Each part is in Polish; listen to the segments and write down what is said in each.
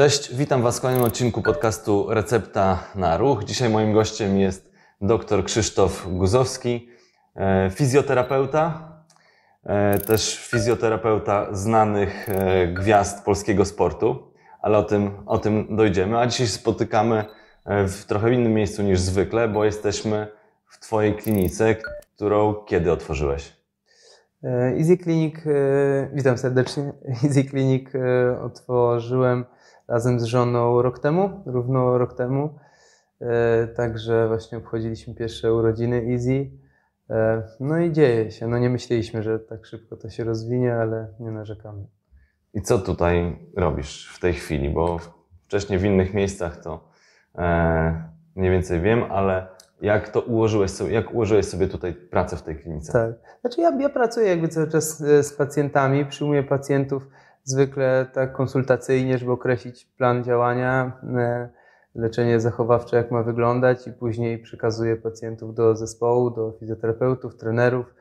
Cześć, witam Was w kolejnym odcinku podcastu Recepta na Ruch. Dzisiaj moim gościem jest dr Krzysztof Guzowski, e, fizjoterapeuta, e, też fizjoterapeuta znanych e, gwiazd polskiego sportu, ale o tym, o tym dojdziemy. A dzisiaj spotykamy w trochę innym miejscu niż zwykle, bo jesteśmy w Twojej klinice, którą kiedy otworzyłeś? Easy Clinic, witam serdecznie. Easy Clinic otworzyłem razem z żoną rok temu, równo rok temu. E, także właśnie obchodziliśmy pierwsze urodziny Easy. E, no i dzieje się. No nie myśleliśmy, że tak szybko to się rozwinie, ale nie narzekamy. I co tutaj robisz w tej chwili? Bo wcześniej w innych miejscach to e, mniej więcej wiem, ale jak to ułożyłeś sobie, jak ułożyłeś sobie tutaj pracę w tej klinice? Tak. Znaczy ja, ja pracuję jakby cały czas e, z pacjentami, przyjmuję pacjentów zwykle tak konsultacyjnie, żeby określić plan działania, e, leczenie zachowawcze, jak ma wyglądać, i później przekazuję pacjentów do zespołu, do fizjoterapeutów, trenerów.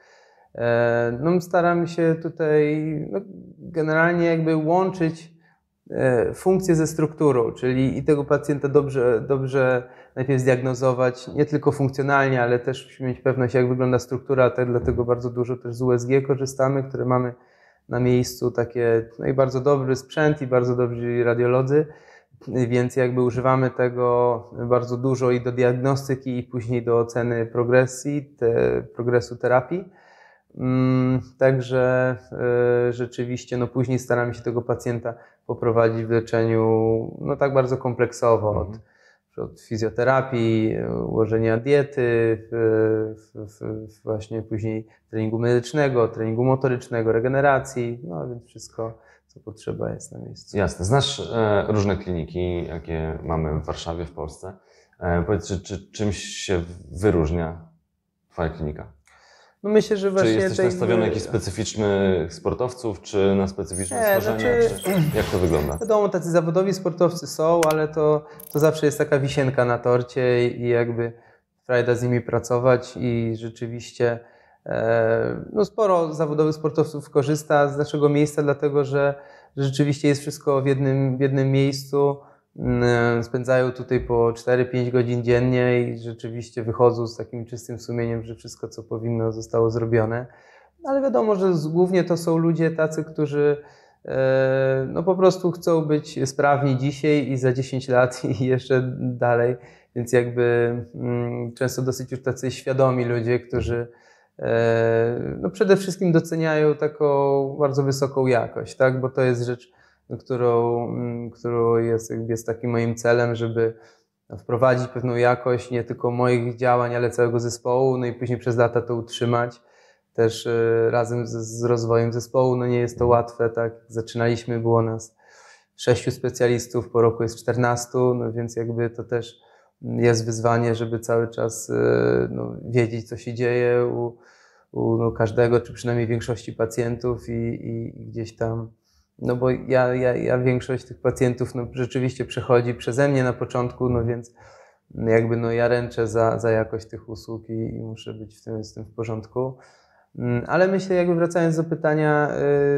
E, no, staramy się tutaj no, generalnie jakby łączyć e, funkcję ze strukturą, czyli i tego pacjenta dobrze, dobrze najpierw zdiagnozować, nie tylko funkcjonalnie, ale też musimy mieć pewność, jak wygląda struktura, tak dlatego bardzo dużo też z USG korzystamy, które mamy na miejscu takie, no i bardzo dobry sprzęt i bardzo dobrzy radiolodzy, więc jakby używamy tego bardzo dużo i do diagnostyki i później do oceny progresji, te, progresu terapii. Mm, także e, rzeczywiście no później staramy się tego pacjenta poprowadzić w leczeniu no tak bardzo kompleksowo od mhm od fizjoterapii, ułożenia diety, w, w, w właśnie później treningu medycznego, treningu motorycznego, regeneracji, no więc wszystko, co potrzeba jest na miejscu. Jasne. Znasz e, różne kliniki, jakie mamy w Warszawie, w Polsce. E, powiedz, czy, czy, czymś się wyróżnia Twoja klinika? No myślę, że właśnie... Czy jesteś tej... nastawiony na jakichś specyficznych sportowców, czy na specyficzne nie, stworzenia? Znaczy... Czy... Jak to wygląda? Wiadomo, tacy zawodowi sportowcy są, ale to, to zawsze jest taka wisienka na torcie i jakby frajda z nimi pracować i rzeczywiście e, no sporo zawodowych sportowców korzysta z naszego miejsca, dlatego że rzeczywiście jest wszystko w jednym, w jednym miejscu Mm, spędzają tutaj po 4-5 godzin dziennie i rzeczywiście wychodzą z takim czystym sumieniem, że wszystko, co powinno, zostało zrobione. No, ale wiadomo, że głównie to są ludzie tacy, którzy e, no po prostu chcą być sprawni dzisiaj i za 10 lat i jeszcze dalej, więc jakby mm, często dosyć już tacy świadomi ludzie, którzy e, no przede wszystkim doceniają taką bardzo wysoką jakość, tak? bo to jest rzecz którą, mm, którą jest, jest takim moim celem, żeby wprowadzić pewną jakość nie tylko moich działań, ale całego zespołu, no i później przez lata to utrzymać też e, razem z, z rozwojem zespołu. No nie jest to łatwe, tak? Zaczynaliśmy, było nas sześciu specjalistów, po roku jest czternastu, no więc jakby to też jest wyzwanie, żeby cały czas e, no, wiedzieć, co się dzieje u, u no, każdego, czy przynajmniej większości pacjentów i, i gdzieś tam no bo ja, ja, ja większość tych pacjentów no, rzeczywiście przechodzi przeze mnie na początku, no więc jakby no, ja ręczę za, za jakość tych usług i, i muszę być w tym, z tym w porządku. Mm, ale myślę, jakby wracając do pytania,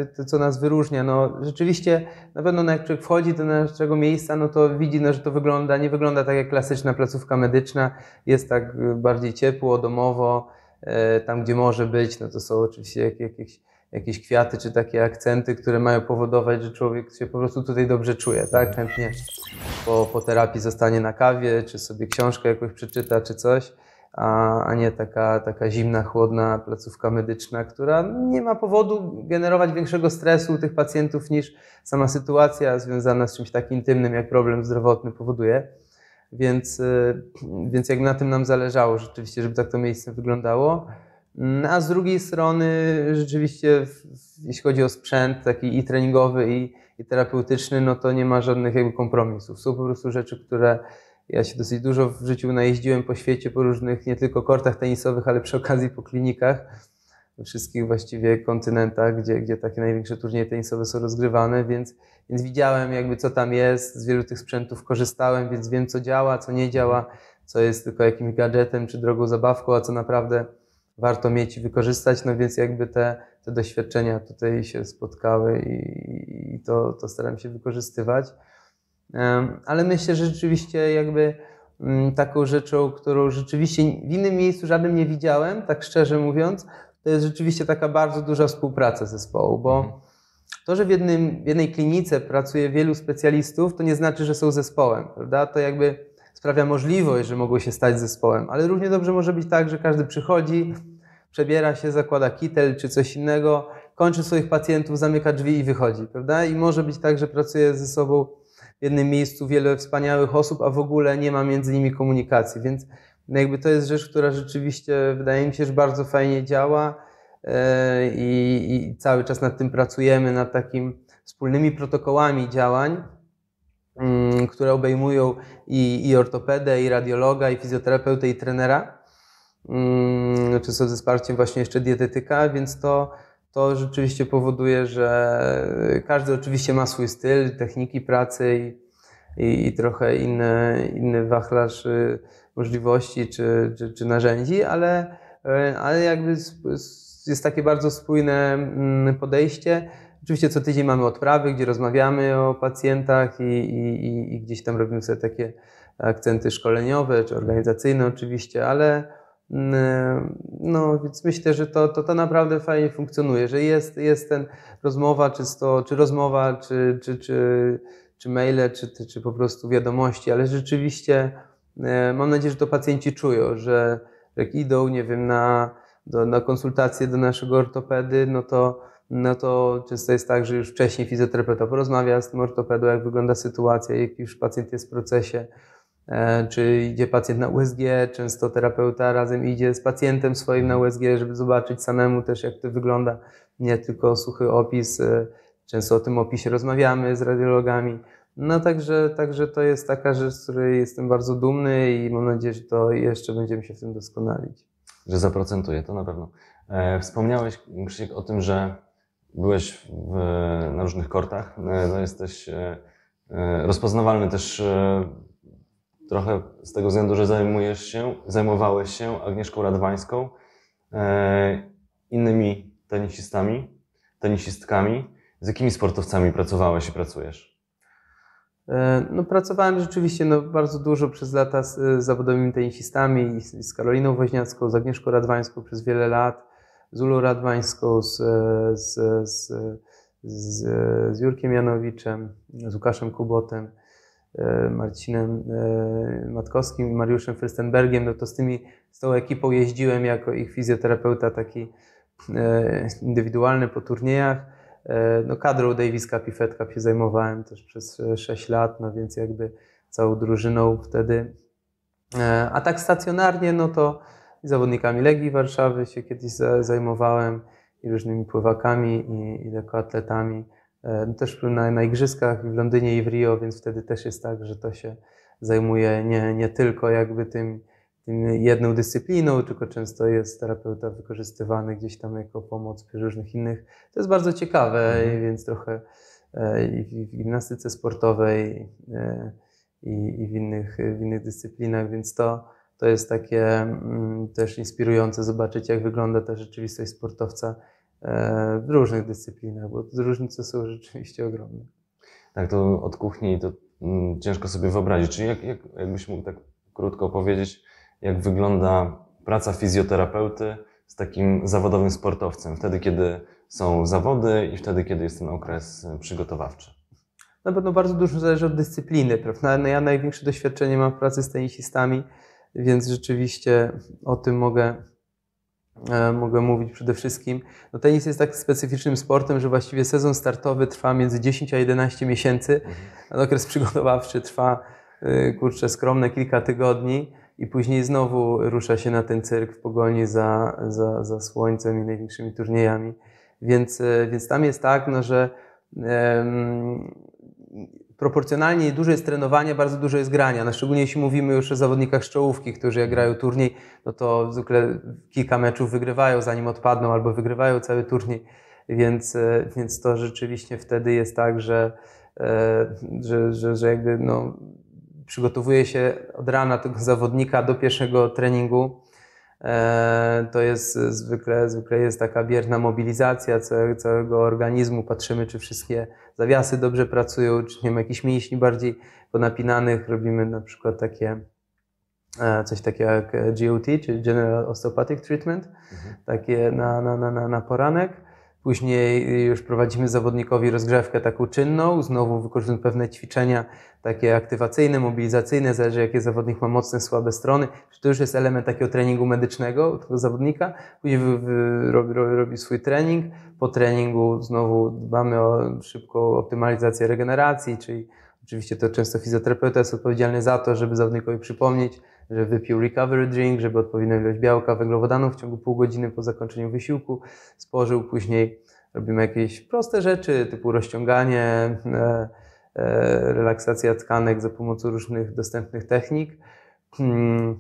y, to co nas wyróżnia, no rzeczywiście na pewno no jak człowiek wchodzi do naszego miejsca, no to widzi, no, że to wygląda, nie wygląda tak jak klasyczna placówka medyczna, jest tak y, bardziej ciepło, domowo, y, tam gdzie może być, no to są oczywiście jakieś jakieś kwiaty czy takie akcenty, które mają powodować, że człowiek się po prostu tutaj dobrze czuje, tak? tak. Chętnie po, po terapii zostanie na kawie, czy sobie książkę jakąś przeczyta, czy coś, a, a nie taka, taka zimna, chłodna placówka medyczna, która nie ma powodu generować większego stresu u tych pacjentów niż sama sytuacja związana z czymś tak intymnym jak problem zdrowotny powoduje. Więc, y, więc jak na tym nam zależało rzeczywiście, żeby tak to miejsce wyglądało, no, a z drugiej strony, rzeczywiście, jeśli chodzi o sprzęt taki i treningowy, i, i terapeutyczny, no to nie ma żadnych jakby kompromisów. Są po prostu rzeczy, które ja się dosyć dużo w życiu najeździłem po świecie, po różnych nie tylko kortach tenisowych, ale przy okazji po klinikach, we wszystkich właściwie kontynentach, gdzie, gdzie takie największe turnieje tenisowe są rozgrywane, więc, więc widziałem jakby co tam jest, z wielu tych sprzętów korzystałem, więc wiem co działa, co nie działa, co jest tylko jakimś gadżetem czy drogą zabawką, a co naprawdę warto mieć i wykorzystać, no więc jakby te, te doświadczenia tutaj się spotkały i, i to, to staram się wykorzystywać. Ale myślę, że rzeczywiście jakby mm, taką rzeczą, którą rzeczywiście w innym miejscu żadnym nie widziałem, tak szczerze mówiąc, to jest rzeczywiście taka bardzo duża współpraca zespołu, bo mhm. to, że w, jednym, w jednej klinice pracuje wielu specjalistów, to nie znaczy, że są zespołem, prawda? To jakby sprawia możliwość, że mogą się stać zespołem, ale równie dobrze może być tak, że każdy przychodzi, przebiera się, zakłada kitel czy coś innego, kończy swoich pacjentów, zamyka drzwi i wychodzi, prawda? I może być tak, że pracuje ze sobą w jednym miejscu wiele wspaniałych osób, a w ogóle nie ma między nimi komunikacji, więc jakby to jest rzecz, która rzeczywiście wydaje mi się, że bardzo fajnie działa e, i, i cały czas nad tym pracujemy, nad takim wspólnymi protokołami działań, mm, które obejmują i, i ortopedę, i radiologa, i fizjoterapeutę, i trenera Mm, czy ze wsparciem właśnie jeszcze dietetyka, więc to, to rzeczywiście powoduje, że każdy oczywiście ma swój styl, techniki pracy i, i, i trochę inny, inny wachlarz y, możliwości czy, czy, czy narzędzi, ale, y, ale jakby jest takie bardzo spójne mm, podejście. Oczywiście co tydzień mamy odprawy, gdzie rozmawiamy o pacjentach i, i, i gdzieś tam robimy sobie takie akcenty szkoleniowe czy organizacyjne oczywiście, ale, Mm, e, no, więc myślę, że to, to, to naprawdę fajnie funkcjonuje, że jest, jest ten rozmowa, czy, sto, czy rozmowa, czy, czy, czy, czy maile, czy, czy po prostu wiadomości, ale rzeczywiście e, mam nadzieję, że to pacjenci czują, że jak idą, nie wiem, na, do, na konsultację do naszego ortopedy, no to, no to często jest tak, że już wcześniej fizjoterapeuta porozmawia z tym ortopedą, jak wygląda sytuacja, jak już pacjent jest w procesie E, czy idzie pacjent na USG, często terapeuta razem idzie z pacjentem swoim na USG, żeby zobaczyć samemu też jak to wygląda, nie tylko suchy opis, e, często o tym opisie rozmawiamy z radiologami. No także, także to jest taka rzecz, z której jestem bardzo dumny i mam nadzieję, że to jeszcze będziemy się w tym doskonalić. Że zaprocentuje, to na pewno. E, wspomniałeś, Krzysiek, o tym, że byłeś w, na różnych kortach, no jesteś rozpoznawalny też trochę z tego względu, że zajmujesz się, zajmowałeś się Agnieszką Radwańską, e, innymi tenisistami, tenisistkami. Z jakimi sportowcami pracowałeś i pracujesz? E, no, pracowałem rzeczywiście no, bardzo dużo przez lata z, z e, zawodowymi tenisistami, z, z Karoliną Woźniacką, z Agnieszką Radwańską przez wiele lat, z Ulą Radwańską, z, z, z, z, z Jurkiem Janowiczem, z Łukaszem Kubotem. E, Marcinem e, Matkowskim i Mariuszem Frystenbergiem, no to z, tymi, z tą ekipą jeździłem jako ich fizjoterapeuta taki e, indywidualny po turniejach. No kadrą Daviska Pifetka się zajmowałem też przez 6 lat, no więc jakby całą drużyną wtedy. A tak stacjonarnie, no to zawodnikami Legii Warszawy się kiedyś zajmowałem i różnymi pływakami i, i lekkoatletami. atletami E, no też na, na igrzyskach w Londynie i w Rio, więc wtedy też jest tak, że to się zajmuje nie, nie tylko jakby tym, tym jedną dyscypliną, tylko często jest terapeuta wykorzystywany gdzieś tam jako pomoc przy różnych innych. To jest bardzo ciekawe, mhm. więc trochę e, i w gimnastyce sportowej e, i, i w, innych, w innych dyscyplinach, więc to, to jest takie mm, też inspirujące zobaczyć, jak wygląda ta rzeczywistość sportowca E, w różnych dyscyplinach, bo różnice są rzeczywiście ogromne. Tak, to od kuchni to mm, ciężko sobie wyobrazić. Czyli jak, jak, jakbyś mógł tak krótko powiedzieć, jak wygląda praca fizjoterapeuty z takim zawodowym sportowcem, wtedy kiedy są zawody i wtedy kiedy jest ten okres e, przygotowawczy? Na pewno bardzo dużo zależy od dyscypliny, prawda? No ja największe doświadczenie mam w pracy z tenisistami, więc rzeczywiście o tym mogę E, mogę mówić przede wszystkim. No tenis jest tak specyficznym sportem, że właściwie sezon startowy trwa między 10 a 11 miesięcy, a mhm. okres przygotowawczy trwa, e, kurczę, skromne kilka tygodni i później znowu rusza się na ten cyrk w pogoni za, za, za słońcem i największymi turniejami. Więc, e, więc tam jest tak, no, że proporcjonalnie dużo jest trenowania, bardzo dużo jest grania. No, szczególnie jeśli mówimy już o zawodnikach z czołówki, którzy jak grają turniej, no to zwykle kilka meczów wygrywają zanim odpadną albo wygrywają cały turniej. Więc, e, więc to rzeczywiście wtedy jest tak, że, e, że, że, że jakby no, przygotowuje się od rana tego zawodnika do pierwszego treningu E, to jest zwykle, zwykle jest taka bierna mobilizacja całego, całego organizmu. Patrzymy, czy wszystkie zawiasy dobrze pracują, czy nie ma jakichś mięśni bardziej ponapinanych. Robimy na przykład takie e, coś takiego jak GOT, czyli General Osteopathic Treatment, mhm. takie na, na, na, na poranek Później y, już prowadzimy zawodnikowi rozgrzewkę taką czynną, znowu wykorzystujemy pewne ćwiczenia takie aktywacyjne, mobilizacyjne, zależy jakie zawodnik ma mocne, słabe strony, czy to już jest element takiego treningu medycznego tego zawodnika. Później robi, robi, swój trening, po treningu znowu dbamy o szybką optymalizację regeneracji, czyli oczywiście to często fizjoterapeuta jest odpowiedzialny za to, żeby zawodnikowi przypomnieć, że wypił recovery drink, żeby odpowiednią ilość białka, węglowodanów w ciągu pół godziny po zakończeniu wysiłku spożył. Później robimy jakieś proste rzeczy, typu rozciąganie, e, e, relaksacja tkanek za pomocą różnych dostępnych technik. Hmm.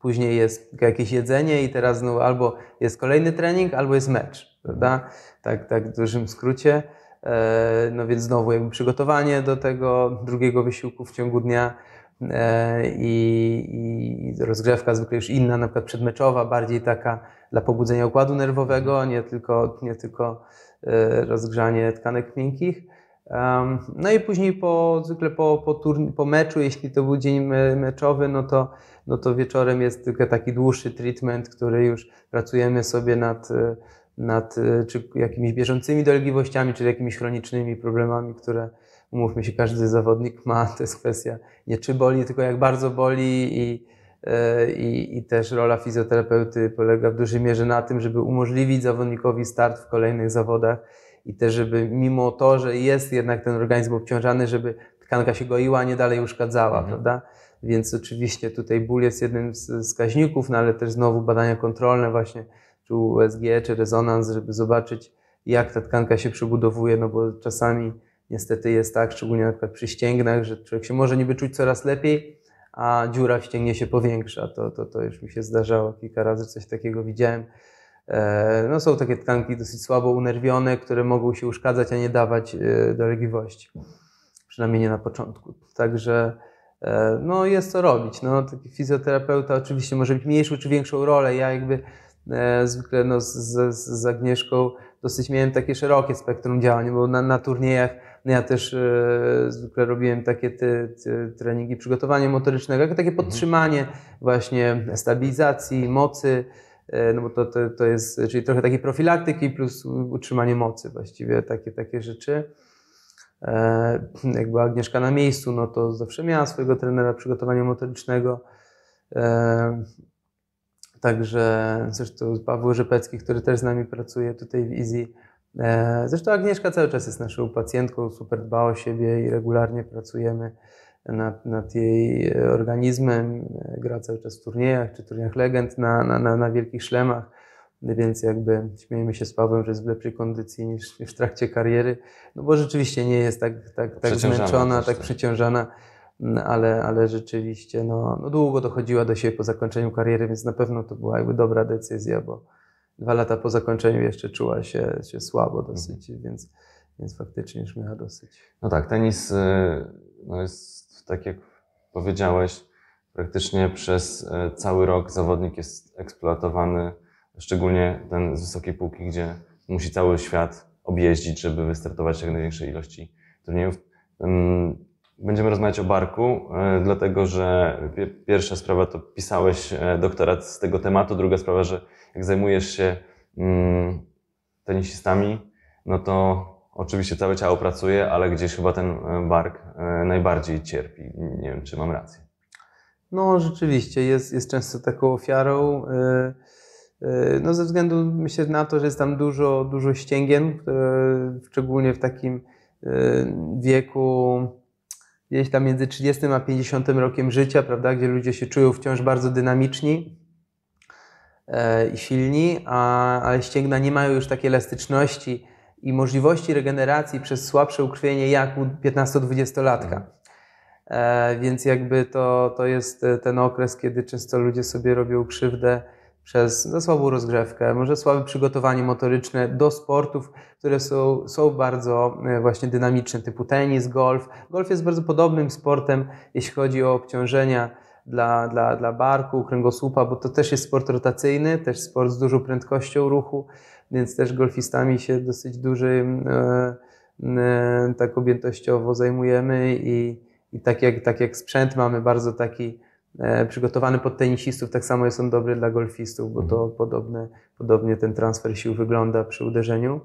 Później jest jakieś jedzenie i teraz znowu albo jest kolejny trening, albo jest mecz, prawda? Tak, tak w dużym skrócie. E, no więc znowu jakby przygotowanie do tego drugiego wysiłku w ciągu dnia E, i, i rozgrzewka zwykle już inna, na przykład przedmeczowa, bardziej taka dla pobudzenia układu nerwowego, mhm. nie tylko, nie tylko e, rozgrzanie tkanek miękkich. No i później po, zwykle po, po, po meczu, jeśli to był dzień meczowy, no to, no to wieczorem jest tylko taki dłuższy treatment, który już pracujemy sobie nad, nad czy jakimiś bieżącymi dolegliwościami, czy jakimiś chronicznymi problemami, które, umówmy się, każdy zawodnik ma, to jest kwestia nie czy boli, tylko jak bardzo boli i, e, i, i też rola fizjoterapeuty polega w dużej mierze na tym, żeby umożliwić zawodnikowi start w kolejnych zawodach i też, żeby mimo to, że jest jednak ten organizm obciążany, żeby tkanka się goiła, a nie dalej uszkadzała, mhm. prawda? Więc oczywiście tutaj ból jest jednym z wskaźników, no ale też znowu badania kontrolne właśnie, czy USG, czy rezonans, żeby zobaczyć, jak ta tkanka się przebudowuje, no bo czasami niestety jest tak, szczególnie na przykład przy ścięgnach, że człowiek się może niby czuć coraz lepiej, a dziura w ścięgnie się powiększa. To, to, to już mi się zdarzało kilka razy, coś takiego widziałem. E, no, są takie tkanki dosyć słabo unerwione, które mogą się uszkadzać, a nie dawać e, dolegliwości. Przynajmniej nie na początku. Także e, no, jest co robić. No, taki fizjoterapeuta oczywiście może mieć mniejszą czy większą rolę. Ja jakby zwykle no, z, z, z Agnieszką dosyć miałem takie szerokie spektrum działań, bo na, na turniejach no ja też e, zwykle robiłem takie te, te treningi przygotowania motorycznego, jako takie mhm. podtrzymanie właśnie stabilizacji, mocy, e, no bo to, to, to jest, czyli trochę takiej profilaktyki plus utrzymanie mocy właściwie, takie, takie rzeczy. E, jak była Agnieszka na miejscu, no to zawsze miała swojego trenera przygotowania motorycznego. E, także zresztą Paweł Rzepecki, który też z nami pracuje tutaj w Easy, E, zresztą Agnieszka cały czas jest naszą pacjentką, super dba o siebie i regularnie pracujemy nad, nad jej organizmem. E, gra cały czas w turniejach czy turniejach legend na, na, na, na wielkich szlemach, więc jakby śmiejemy się z Pawłem, że jest w lepszej kondycji niż w trakcie kariery, no bo rzeczywiście nie jest tak, tak, tak zmęczona, tak, tak przeciążana. Mm, ale, ale rzeczywiście no, no długo dochodziła do siebie po zakończeniu kariery, więc na pewno to była jakby dobra decyzja, bo, dwa lata po zakończeniu jeszcze czuła się, się słabo dosyć, mhm. więc, więc faktycznie już miała dosyć. No tak, tenis y, no jest, tak jak powiedziałeś, praktycznie przez y, cały rok zawodnik jest eksploatowany, szczególnie ten z wysokiej półki, gdzie musi cały świat objeździć, żeby wystartować jak największej ilości turniejów. Będziemy rozmawiać o barku, e, dlatego że pierwsza sprawa to pisałeś e, doktorat z tego tematu, druga sprawa, że jak zajmujesz się mm, tenisistami, no to oczywiście całe ciało pracuje, ale gdzieś chyba ten e, bark najbardziej cierpi. Nie wiem, czy mam rację. No, rzeczywiście, jest, jest często taką ofiarą. No, ze względu myślę na to, że jest tam dużo, dużo ścięgien, które szczególnie w takim wieku gdzieś tam między 30 a 50 rokiem życia, prawda, gdzie ludzie się czują wciąż bardzo dynamiczni e, i silni, a, ale ścięgna nie mają już takiej elastyczności i możliwości regeneracji przez słabsze ukrwienie jak u 15-20-latka. Mhm. E, więc jakby to, to jest ten okres, kiedy często ludzie sobie robią krzywdę przez za no, słabą rozgrzewkę, może słabe przygotowanie motoryczne do sportów, które są, są bardzo e, właśnie dynamiczne, typu tenis, golf. Golf jest bardzo podobnym sportem, jeśli chodzi o obciążenia dla, dla, dla barku, kręgosłupa, bo to też jest sport rotacyjny, też sport z dużą prędkością ruchu, więc też golfistami się dosyć dużym e, e, tak objętościowo zajmujemy i, i tak, jak, tak jak sprzęt mamy bardzo taki E, przygotowany pod tenisistów, tak samo jest on dobry dla golfistów, bo to mhm. podobne, podobnie ten transfer sił wygląda przy uderzeniu.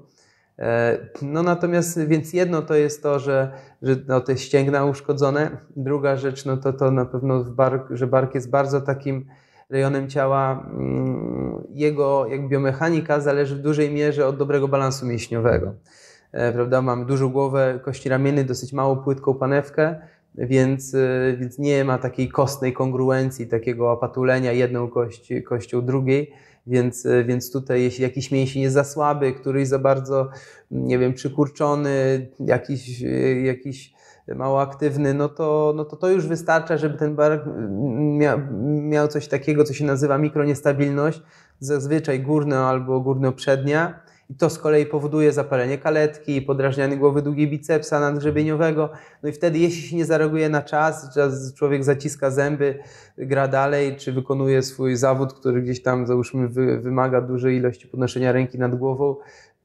E, no natomiast, więc jedno to jest to, że, że no, te ścięgna uszkodzone. Druga rzecz, no to, to na pewno, bark, że bark jest bardzo takim rejonem ciała. Mm, jego jak biomechanika zależy w dużej mierze od dobrego balansu mięśniowego. E, prawda? Mamy dużą głowę, kości ramiennej, dosyć małą płytką panewkę, więc, y, więc nie ma takiej kostnej kongruencji, takiego opatulenia jedną kość, kością drugiej. Więc, y, więc tutaj, jeśli jakiś mięsień jest za słaby, któryś za bardzo, nie wiem, przykurczony, jakiś, y, jakiś mało aktywny, no to, no to to już wystarcza, żeby ten bark mm, miał, miał coś takiego, co się nazywa mikroniestabilność, zazwyczaj górna albo górno-przednia i to z kolei powoduje zapalenie kaletki, podrażnianie głowy długiej bicepsa nadgrzebieniowego. No i wtedy, jeśli się nie zareaguje na czas, czas człowiek zaciska zęby, gra dalej, czy wykonuje swój zawód, który gdzieś tam, załóżmy, wymaga dużej ilości podnoszenia ręki nad głową,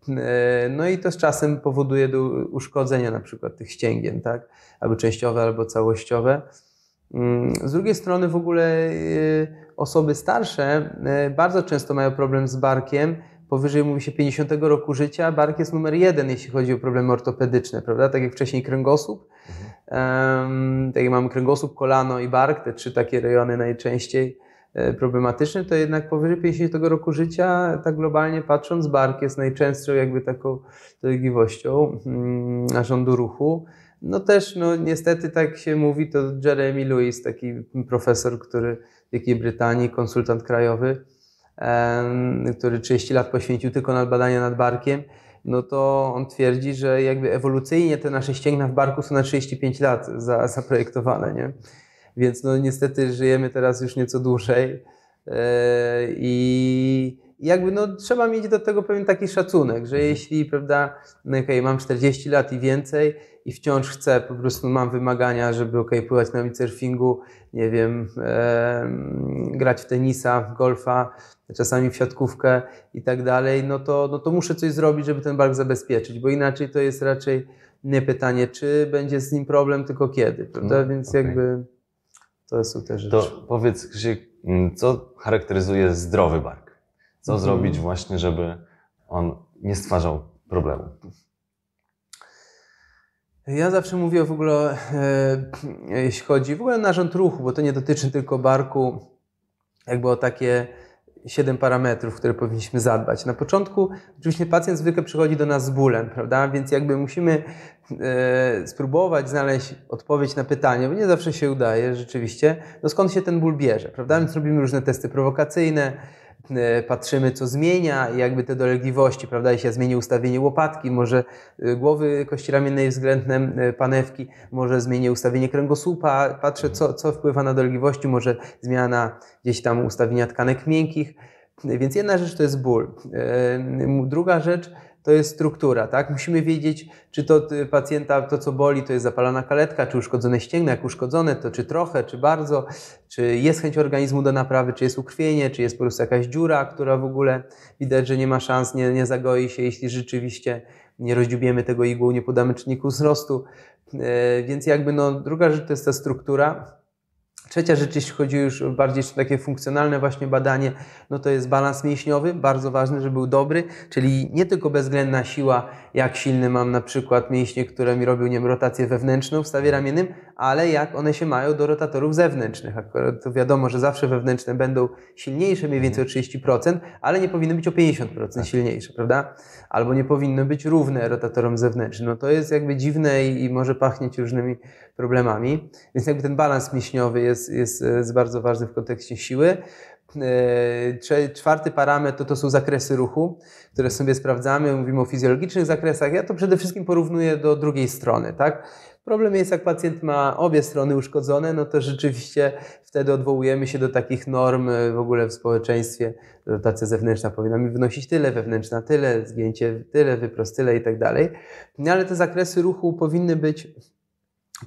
e, no i to z czasem powoduje do uszkodzenia na przykład tych ścięgien, tak? Albo częściowe, albo całościowe. Mm, z drugiej strony w ogóle e, osoby starsze e, bardzo często mają problem z barkiem, powyżej, mówi się, 50 roku życia, bark jest numer jeden, jeśli chodzi o problemy ortopedyczne, prawda? Tak jak wcześniej kręgosłup. Mhm. Um, tak jak mamy kręgosłup, kolano i bark, te trzy takie rejony najczęściej e, problematyczne, to jednak powyżej 50 roku życia, tak globalnie patrząc, bark jest najczęstszą jakby taką dolegliwością mm, narządu ruchu. No też, no niestety tak się mówi, to Jeremy Lewis, taki profesor, który w Wielkiej Brytanii, konsultant krajowy, który 30 lat poświęcił tylko na badania nad barkiem, no to on twierdzi, że jakby ewolucyjnie te nasze ścięgna w barku są na 35 lat za, zaprojektowane, nie? Więc no niestety żyjemy teraz już nieco dłużej e, i jakby no, trzeba mieć do tego pewien taki szacunek, że mhm. jeśli, prawda, no okay, mam 40 lat i więcej i wciąż chcę, po prostu mam wymagania, żeby okay, pływać na surfingu, nie wiem, e, grać w tenisa, w golfa, czasami w siatkówkę i tak dalej, no to, no to muszę coś zrobić, żeby ten bark zabezpieczyć, bo inaczej to jest raczej nie pytanie, czy będzie z nim problem, tylko kiedy, prawda? Mhm, Więc okay. jakby to są te rzeczy. To powiedz, Krzysiek, mm, co charakteryzuje zdrowy bark? Co mhm. zrobić właśnie, żeby on nie stwarzał problemu? Ja zawsze mówię w ogóle, e, jeśli chodzi w ogóle narząd ruchu, bo to nie dotyczy tylko barku, jakby o takie siedem parametrów, które powinniśmy zadbać. Na początku oczywiście pacjent zwykle przychodzi do nas z bólem, prawda? Więc jakby musimy e, spróbować znaleźć odpowiedź na pytanie, bo nie zawsze się udaje rzeczywiście, no skąd się ten ból bierze, prawda? Więc robimy różne testy prowokacyjne, Y, patrzymy, co zmienia i jakby te dolegliwości, prawda, jeśli ja zmienię ustawienie łopatki, może y, głowy kości ramiennej względem y, panewki, może zmienię ustawienie kręgosłupa, patrzę, co, co wpływa na dolegliwości, może zmiana gdzieś tam ustawienia tkanek miękkich, więc jedna rzecz to jest ból. Druga rzecz to jest struktura, tak? Musimy wiedzieć, czy to y, pacjenta to, co boli, to jest zapalona kaletka, czy uszkodzone ścięgna, jak uszkodzone, to czy trochę, czy bardzo, czy jest chęć organizmu do naprawy, czy jest ukrwienie, czy jest po prostu jakaś dziura, która w ogóle widać, że nie ma szans, nie, nie zagoi się, jeśli rzeczywiście nie rozdziubiemy tego igłą, nie podamy czynniku wzrostu. E, więc jakby no, druga rzecz to jest ta struktura, Trzecia rzecz, jeśli chodzi już bardziej o takie funkcjonalne właśnie badanie, no to jest balans mięśniowy, bardzo ważny, żeby był dobry, czyli nie tylko bezwzględna siła, jak silny mam na przykład mięśnie, które mi robią rotację wewnętrzną w stawie ramiennym, ale jak one się mają do rotatorów zewnętrznych. Akurat to wiadomo, że zawsze wewnętrzne będą silniejsze, mniej więcej o 30%, mhm. ale nie powinny być o 50% tak. silniejsze, prawda? Albo nie powinny być równe rotatorom zewnętrznym. No to jest jakby dziwne i, i może pachnieć różnymi problemami. Więc jakby ten balans mięśniowy jest, jest, jest bardzo ważny w kontekście siły. E, czwarty parametr to, to są zakresy ruchu, które sobie sprawdzamy. Mówimy o fizjologicznych zakresach. Ja to przede wszystkim porównuję do drugiej strony. Tak? Problem jest, jak pacjent ma obie strony uszkodzone, no to rzeczywiście wtedy odwołujemy się do takich norm e, w ogóle w społeczeństwie. Rotacja zewnętrzna powinna mi wynosić tyle, wewnętrzna tyle, zgięcie tyle, wyprost tyle i tak dalej. No ale te zakresy ruchu powinny być,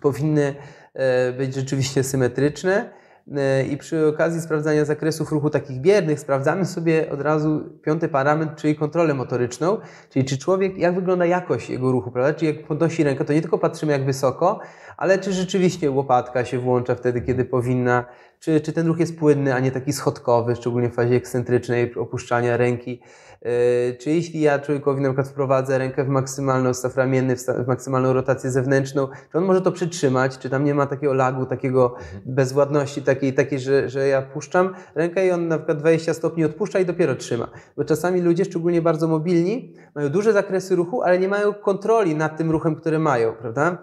powinny e, być rzeczywiście symetryczne. E, i przy okazji sprawdzania zakresów ruchu takich biernych sprawdzamy sobie od razu piąty parametr, czyli kontrolę motoryczną, czyli czy człowiek, jak wygląda jakość jego ruchu, prawda? Czyli jak podnosi rękę, to nie tylko patrzymy jak wysoko, ale czy rzeczywiście łopatka się włącza wtedy, kiedy powinna, czy, czy ten ruch jest płynny, a nie taki schodkowy, szczególnie w fazie ekscentrycznej, opuszczania ręki. E, czy jeśli ja człowiekowi na przykład wprowadzę rękę w maksymalny staw ramienny, w maksymalną rotację zewnętrzną, czy on może to przytrzymać, czy tam nie ma takiego lagu, takiego mhm. bezładności takiej, takiej że, że ja puszczam rękę i on na przykład 20 stopni odpuszcza i dopiero trzyma. Bo czasami ludzie, szczególnie bardzo mobilni, mają duże zakresy ruchu, ale nie mają kontroli nad tym ruchem, który mają, prawda?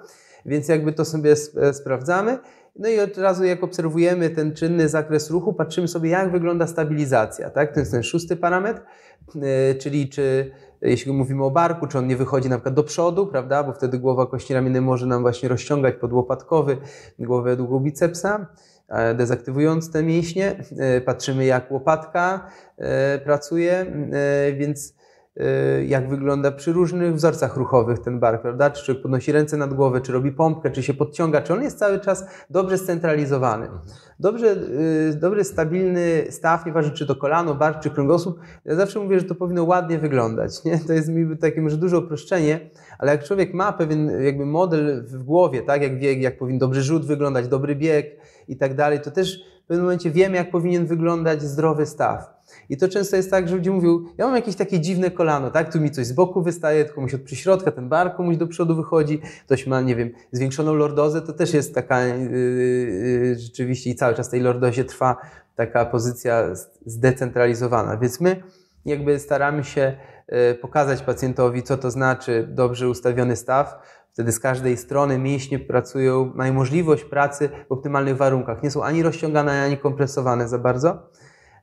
Więc jakby to sobie sp e, sprawdzamy no i od razu jak obserwujemy ten czynny zakres ruchu, patrzymy sobie jak wygląda stabilizacja. Tak? To jest ten szósty parametr, y, czyli czy jeśli mówimy o barku, czy on nie wychodzi na przykład do przodu, prawda, bo wtedy głowa kości ramiennej może nam właśnie rozciągać podłopatkowy, głowę długą bicepsa, dezaktywując te mięśnie. Y, patrzymy jak łopatka y, pracuje, więc Y, jak wygląda przy różnych wzorcach ruchowych ten bark, prawda? Czy człowiek podnosi ręce nad głowę, czy robi pompkę, czy się podciąga, czy on jest cały czas dobrze scentralizowany. Mhm. Dobrze, y, dobry, stabilny staw, nieważne czy to kolano, bark, czy kręgosłup, ja zawsze mówię, że to powinno ładnie wyglądać, nie? To jest mi takie może duże uproszczenie, ale jak człowiek ma pewien jakby model w głowie, tak? Jak wie, jak powinien dobry rzut wyglądać, dobry bieg i tak dalej, to też w pewnym momencie wiem jak powinien wyglądać zdrowy staw. I to często jest tak, że ludzie mówią, ja mam jakieś takie dziwne kolano, tak? Tu mi coś z boku wystaje, komuś od przyśrodka, ten bar komuś do przodu wychodzi, ktoś ma, nie wiem, zwiększoną lordozę, to też jest taka yy, yy, rzeczywiście i cały czas tej lordozie trwa taka pozycja zdecentralizowana. Więc my jakby staramy się e, pokazać pacjentowi, co to znaczy dobrze ustawiony staw. Wtedy z każdej strony mięśnie pracują, mają możliwość pracy w optymalnych warunkach. Nie są ani rozciągane, ani kompresowane za bardzo.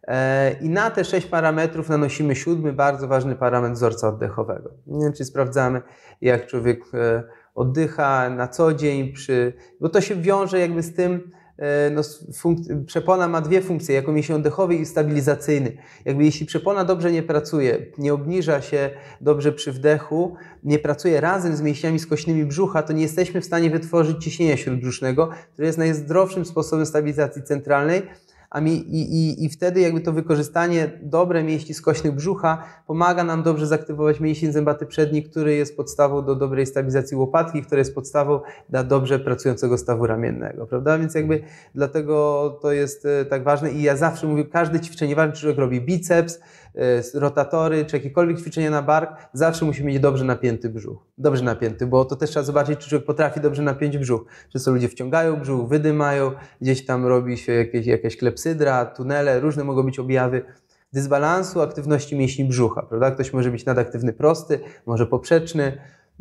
E, I na te sześć parametrów nanosimy siódmy, bardzo ważny parametr wzorca oddechowego. czy sprawdzamy, jak człowiek e, oddycha na co dzień, przy, bo to się wiąże jakby z tym, e, no, funk- przepona ma dwie funkcje, jako mięsień oddechowy i stabilizacyjny. Jakby jeśli przepona dobrze nie pracuje, nie obniża się dobrze przy wdechu, nie pracuje razem z mięśniami skośnymi brzucha, to nie jesteśmy w stanie wytworzyć ciśnienia śródbrzusznego, które jest najzdrowszym sposobem stabilizacji centralnej, a mi, i, i, i wtedy jakby to wykorzystanie dobre mięśni skośnych brzucha pomaga nam dobrze zaktywować mięsień zębaty przedni, który jest podstawą do dobrej stabilizacji łopatki, która jest podstawą dla dobrze pracującego stawu ramiennego, prawda? Więc jakby dlatego to jest e, tak ważne i ja zawsze mówię, każde ćwiczenie, ważne czy robi biceps, E, rotatory czy jakiekolwiek ćwiczenia na bark, zawsze musi mieć dobrze napięty brzuch. Dobrze napięty, bo to też trzeba zobaczyć, czy człowiek potrafi dobrze napiąć brzuch. Często ludzie wciągają brzuch, wydymają, gdzieś tam robi się jakieś, jakaś klepsydra, tunele, różne mogą być objawy dysbalansu aktywności mięśni brzucha. Prawda? Ktoś może być nadaktywny prosty, może poprzeczny,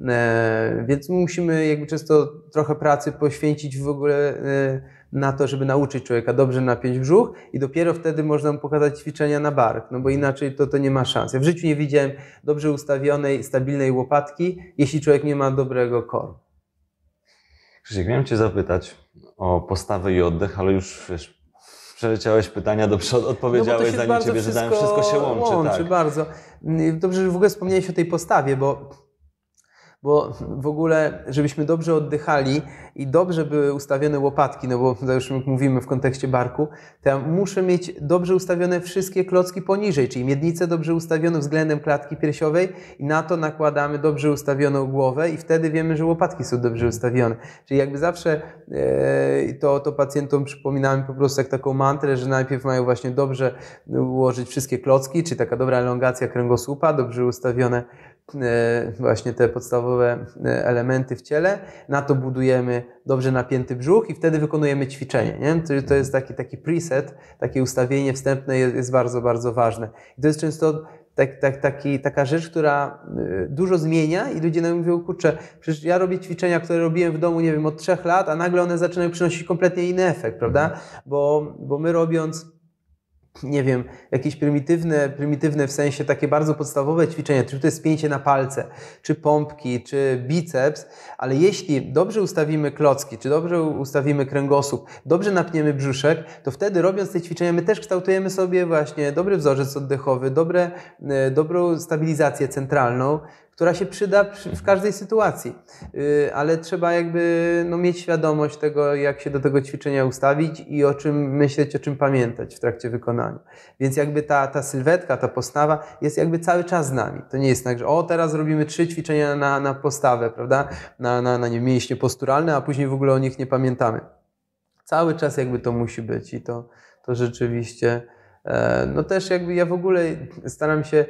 e, więc musimy jakby często trochę pracy poświęcić w ogóle e, na to, żeby nauczyć człowieka dobrze napiąć brzuch i dopiero wtedy można mu pokazać ćwiczenia na bark, no bo inaczej to, to nie ma szans. Ja w życiu nie widziałem dobrze ustawionej, stabilnej łopatki, jeśli człowiek nie ma dobrego koru. Krzysiek, miałem Cię zapytać o postawę i oddech, ale już wiesz, przeleciałeś pytania do przodu, no odpowiedziałeś no zanim Ciebie zadałem, wszystko się łączy. łączy tak. bardzo. Dobrze, że w ogóle wspomniałeś o tej postawie, bo bo w ogóle, żebyśmy dobrze oddychali i dobrze były ustawione łopatki, no bo to już mówimy w kontekście barku, to ja muszę mieć dobrze ustawione wszystkie klocki poniżej, czyli miednicę dobrze ustawioną względem klatki piersiowej i na to nakładamy dobrze ustawioną głowę i wtedy wiemy, że łopatki są dobrze ustawione. Czyli jakby zawsze e, to, to pacjentom przypominamy po prostu jak taką mantrę, że najpierw mają właśnie dobrze ułożyć wszystkie klocki, czyli taka dobra elongacja kręgosłupa, dobrze ustawione E, właśnie te podstawowe e, elementy w ciele, na to budujemy dobrze napięty brzuch i wtedy wykonujemy ćwiczenie. Nie? To, jest taki, taki preset, takie ustawienie wstępne jest, jest bardzo, bardzo ważne. I to jest często tak, tak, taki, taka rzecz, która e, dużo zmienia i ludzie nam mówią, kurczę, przecież ja robię ćwiczenia, które robiłem w domu, nie wiem, od trzech lat, a nagle one zaczynają przynosić kompletnie inny efekt, prawda? Mhm. Bo, bo my robiąc nie wiem, jakieś prymitywne, prymitywne w sensie takie bardzo podstawowe ćwiczenia, czy to jest pięcie na palce, czy pompki, czy biceps, ale jeśli dobrze ustawimy klocki, czy dobrze ustawimy kręgosłup, dobrze napniemy brzuszek, to wtedy robiąc te ćwiczenia my też kształtujemy sobie właśnie dobry wzorzec oddechowy, dobre, e, dobrą stabilizację centralną, która się przyda w każdej sytuacji. Y, ale trzeba jakby no, mieć świadomość tego, jak się do tego ćwiczenia ustawić i o czym myśleć, o czym pamiętać w trakcie wykonania. Więc jakby ta, ta sylwetka, ta postawa jest jakby cały czas z nami. To nie jest tak, że o teraz robimy trzy ćwiczenia na, na postawę, prawda? Na, na, na nie, mięśnie posturalne, a później w ogóle o nich nie pamiętamy. Cały czas jakby to musi być i to, to rzeczywiście... E, no też jakby ja w ogóle staram się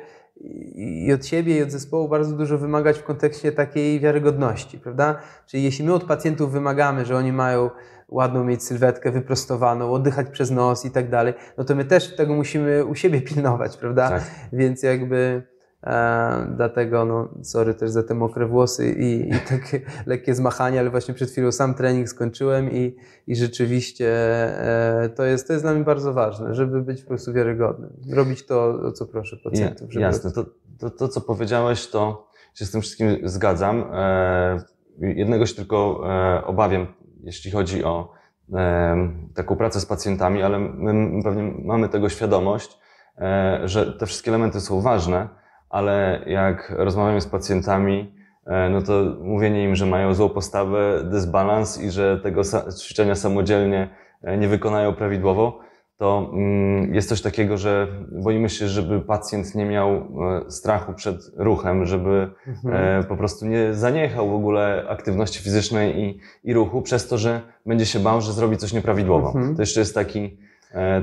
i od siebie, i od zespołu bardzo dużo wymagać w kontekście takiej wiarygodności, prawda? Czyli jeśli my od pacjentów wymagamy, że oni mają ładną mieć sylwetkę wyprostowaną, oddychać przez nos i tak dalej, no to my też tego musimy u siebie pilnować, prawda? Tak. Więc jakby E, dlatego, no, sorry też za te mokre włosy i, i takie lekkie zmachanie, ale właśnie przed chwilą sam trening skończyłem i, i rzeczywiście e, to, jest, to jest dla mnie bardzo ważne, żeby być po prostu wiarygodnym. Robić to, o co proszę pacjentów. Żeby... Jasne, to, to, to, co powiedziałeś, to się z tym wszystkim zgadzam. E, jednego się tylko e, obawiam, jeśli chodzi o e, taką pracę z pacjentami, ale my pewnie mamy tego świadomość, e, że te wszystkie elementy są ważne, ale jak rozmawiamy z pacjentami, e, no to mówienie im, że mają złą postawę, dysbalans i że tego ćwiczenia samodzielnie e, nie wykonają prawidłowo, to mm, jest coś takiego, że boimy się, żeby pacjent nie miał e, strachu przed ruchem, żeby mhm. po prostu nie zaniechał w ogóle aktywności fizycznej i, i ruchu, przez to, że będzie się bał, że zrobi coś nieprawidłowo. Mhm. To jeszcze jest taki,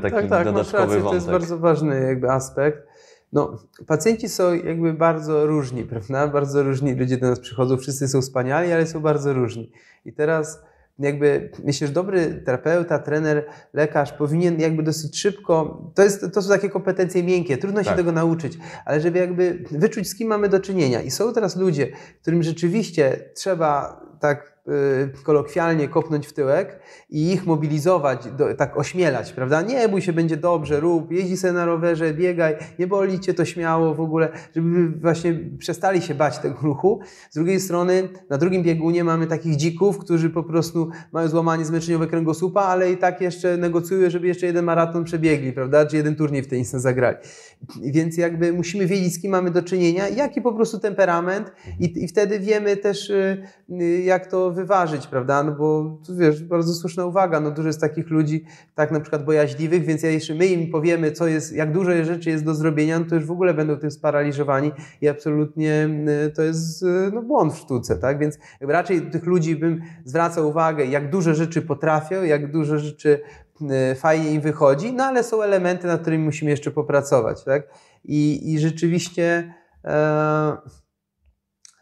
taki tak, tak, dodatkowy masz rację, wątek. To jest bardzo ważny jakby aspekt no, pacjenci są jakby bardzo różni, prawda? Bardzo różni ludzie do nas przychodzą, wszyscy są wspaniali, ale są bardzo różni. I teraz jakby myślę, że dobry terapeuta, trener, lekarz powinien jakby dosyć szybko, to, jest, to są takie kompetencje miękkie, trudno tak. się tego nauczyć, ale żeby jakby wyczuć z kim mamy do czynienia. I są teraz ludzie, którym rzeczywiście trzeba tak y, kolokwialnie kopnąć w tyłek i ich mobilizować, do, tak ośmielać, prawda? Nie bój się, będzie dobrze, rób, jeździ sobie na rowerze, biegaj, nie boli cię to śmiało w ogóle, żeby właśnie przestali się bać tego ruchu. Z drugiej strony na drugim biegunie mamy takich dzików, którzy po prostu mają złamanie zmęczeniowe kręgosłupa, ale i tak jeszcze negocjują, żeby jeszcze jeden maraton przebiegli, prawda? Czy jeden turniej w tenisem zagrali. Więc jakby musimy wiedzieć, z kim mamy do czynienia, jaki po prostu temperament i, i wtedy wiemy też, y, y, jak to wyważyć, prawda? No bo wiesz, bardzo słuszna uwaga, no dużo jest takich ludzi, tak na przykład bojaźliwych, więc jeśli my im powiemy, co jest, jak dużo rzeczy jest do zrobienia, no to już w ogóle będą tym sparaliżowani i absolutnie y, to jest y, no, błąd w sztuce, tak? Więc raczej tych ludzi bym zwracał uwagę, jak dużo rzeczy potrafią, jak dużo rzeczy y, fajnie im wychodzi, no ale są elementy, nad którymi musimy jeszcze popracować, tak? I, i rzeczywiście... E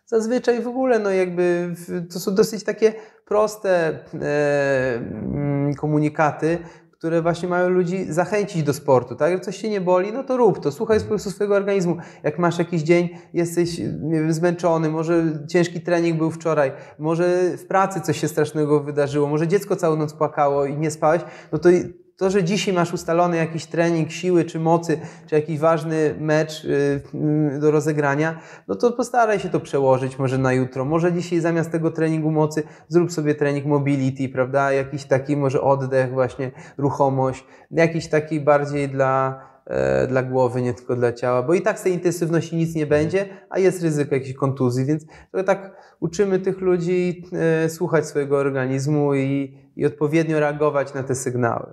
Zazwyczaj w ogóle, no jakby to są dosyć takie proste e, mm, komunikaty, które właśnie mają ludzi zachęcić do sportu, tak? Jak coś się nie boli, no to rób to, słuchaj po prostu swojego organizmu. Jak masz jakiś dzień, jesteś nie wiem, zmęczony, może ciężki trening był wczoraj, może w pracy coś się strasznego wydarzyło, może dziecko całą noc płakało i nie spałeś, no to to, że dzisiaj masz ustalony jakiś trening siły czy mocy, czy jakiś ważny mecz y, mm, do rozegrania, no to postaraj się to przełożyć może na jutro. Może dzisiaj zamiast tego treningu mocy zrób sobie trening mobility, prawda? Jakiś taki może oddech, właśnie ruchomość, jakiś taki bardziej dla e, dla głowy, nie tylko dla ciała, bo i tak z tej intensywności nic nie będzie, a jest ryzyko jakiejś kontuzji, więc to tak uczymy tych ludzi e, słuchać swojego organizmu i, i odpowiednio reagować na te sygnały.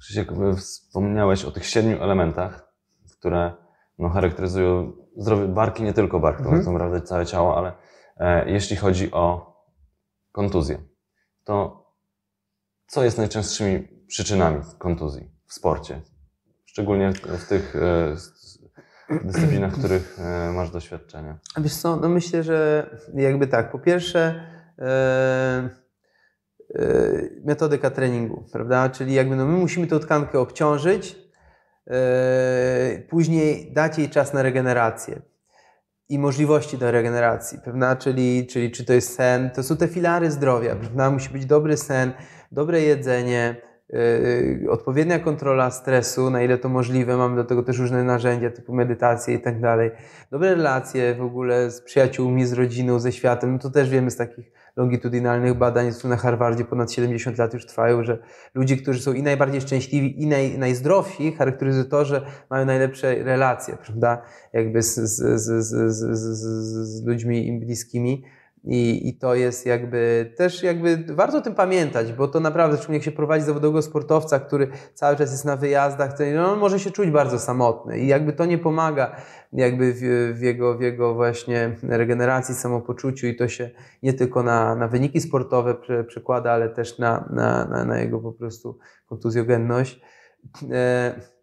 Krzysiek, wspomniałeś o tych siedmiu elementach, które no, charakteryzują zdrowie barki, nie tylko barki, mhm. to naprawdę całe ciało, ale e, jeśli chodzi o kontuzję, to co jest najczęstszymi przyczynami kontuzji w sporcie? Szczególnie w tych e, dyscyplinach, w których e, masz doświadczenie. Wiesz co, no myślę, że jakby tak, po pierwsze... E Y, metodyka treningu, prawda? Czyli jakby no my musimy tę tkankę obciążyć, y, później dać jej czas na regenerację i możliwości do regeneracji, prawda? Czyli, czyli czy to jest sen, to są te filary zdrowia, prawda? Musi być dobry sen, dobre jedzenie, Yy, odpowiednia kontrola stresu, na ile to możliwe, mamy do tego też różne narzędzia typu medytacje i tak dalej, dobre relacje w ogóle z przyjaciółmi, z rodziną, ze światem, no to też wiemy z takich longitudinalnych badań na Harvardzie ponad 70 lat już trwają, że ludzie, którzy są i najbardziej szczęśliwi, i naj, najzdrowsi, charakteryzują to, że mają najlepsze relacje, prawda, jakby z, z, z, z ludźmi im bliskimi. I, I to jest jakby też jakby warto o tym pamiętać, bo to naprawdę, szczególnie jak się prowadzi zawodowego sportowca, który cały czas jest na wyjazdach, to no, on może się czuć bardzo samotny i jakby to nie pomaga jakby w, w, jego, w jego właśnie regeneracji, samopoczuciu i to się nie tylko na, na wyniki sportowe prze, przekłada, ale też na, na, na, na jego po prostu kontuzjogenność. E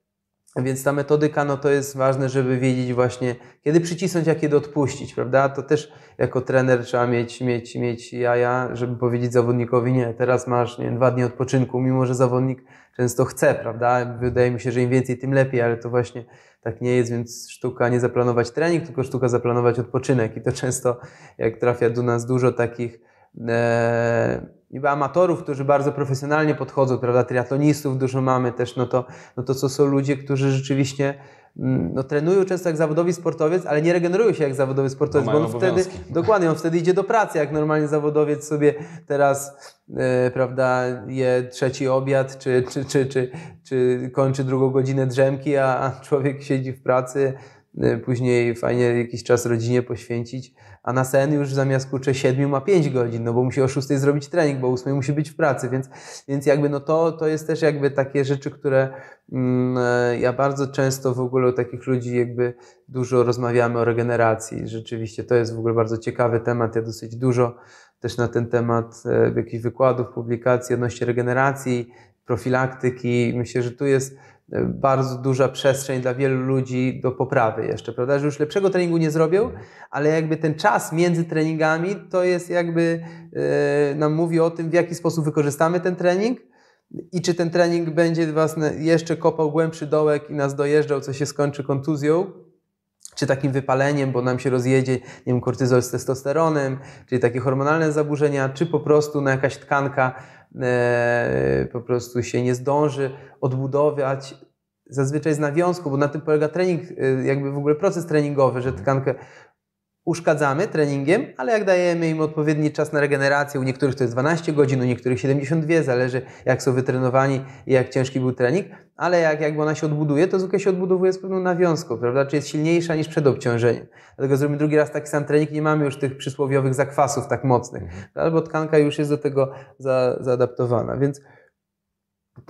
więc ta metodyka, no to jest ważne, żeby wiedzieć właśnie, kiedy przycisnąć, a kiedy odpuścić, prawda? To też jako trener trzeba mieć, mieć, mieć jaja, żeby powiedzieć zawodnikowi, nie, teraz masz nie, dwa dni odpoczynku, mimo że zawodnik często chce, prawda? Wydaje mi się, że im więcej, tym lepiej, ale to właśnie tak nie jest, więc sztuka nie zaplanować trening, tylko sztuka zaplanować odpoczynek i to często, jak trafia do nas dużo takich... E niby amatorów, którzy bardzo profesjonalnie podchodzą, prawda, triatlonistów dużo mamy też, no to, no to co są ludzie, którzy rzeczywiście mm, no, trenują często jak zawodowy sportowiec, ale nie regenerują się jak zawodowy sportowiec, no bo on wtedy, dokładnie, on wtedy idzie do pracy, jak normalnie zawodowiec sobie teraz, e, prawda, je trzeci obiad, czy, czy, czy, czy, czy kończy drugą godzinę drzemki, a, a człowiek siedzi w pracy, e, później fajnie jakiś czas rodzinie poświęcić, a na sen już zamiast kurczę 7 ma 5 godzin, no bo musi o 6 zrobić trening, bo o 8 musi być w pracy, więc, więc jakby no to, to jest też jakby takie rzeczy, które mm, e, ja bardzo często w ogóle u takich ludzi jakby dużo rozmawiamy o regeneracji. Rzeczywiście to jest w ogóle bardzo ciekawy temat, ja dosyć dużo też na ten temat e, jakichś wykładów, publikacji odnośnie regeneracji, profilaktyki. Myślę, że tu jest bardzo duża przestrzeń dla wielu ludzi do poprawy jeszcze, prawda? Że już lepszego treningu nie zrobią, ale jakby ten czas między treningami to jest jakby e, nam mówi o tym, w jaki sposób wykorzystamy ten trening i czy ten trening będzie was jeszcze kopał głębszy dołek i nas dojeżdżał, co się skończy kontuzją, czy takim wypaleniem, bo nam się rozjedzie, nie wiem, kortyzol z testosteronem, czyli takie hormonalne zaburzenia, czy po prostu na no jakaś tkanka E, po prostu się nie zdąży odbudować zazwyczaj z nawiązku, bo na tym polega trening, e, jakby w ogóle proces treningowy, że tkankę uszkadzamy treningiem, ale jak dajemy im odpowiedni czas na regenerację, u niektórych to jest 12 godzin, u niektórych 72, zależy jak są wytrenowani i jak ciężki był trening, ale jak jakby ona się odbuduje, to zwykle się odbudowuje z pewną nawiązką, prawda, czy jest silniejsza niż przed obciążeniem. Dlatego zrobimy drugi raz taki sam trening nie mamy już tych przysłowiowych zakwasów tak mocnych, mhm. albo tkanka już jest do tego za, zaadaptowana, więc,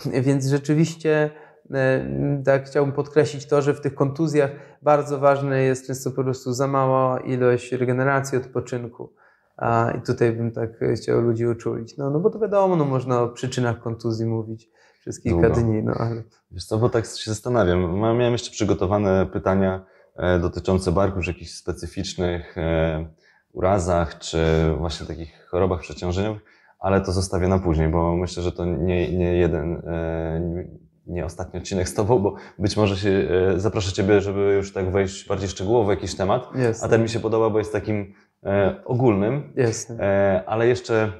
więc rzeczywiście E, tak chciałbym podkreślić to, że w tych kontuzjach bardzo ważne jest często po prostu za mała ilość regeneracji odpoczynku. A, I tutaj bym tak chciał ludzi uczulić. No, no bo to wiadomo, no, można o przyczynach kontuzji mówić przez kilka Długo. dni. No, ale... Wiesz co, bo tak się zastanawiam. Miałem jeszcze przygotowane pytania e, dotyczące barków, czy jakichś specyficznych e, urazach, czy właśnie takich chorobach przeciążeniowych, ale to zostawię na później, bo myślę, że to nie, nie jeden, nie ostatni odcinek z Tobą, bo być może się, e, zaproszę Ciebie, żeby już tak wejść bardziej szczegółowo w jakiś temat. Jest. A ten mi się podoba, bo jest takim e, ogólnym. Jest. E, ale jeszcze